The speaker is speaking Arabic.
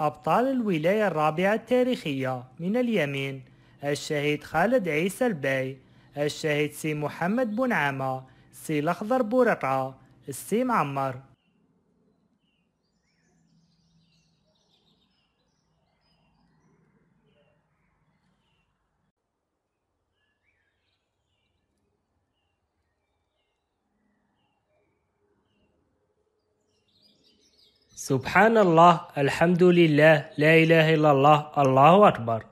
أبطال الولاية الرابعة التاريخية من اليمين الشهيد خالد عيسى الباي الشهيد سي محمد عامة سي الأخضر بورقعة السيم معمر سبحان الله الحمد لله لا إله إلا الله الله أكبر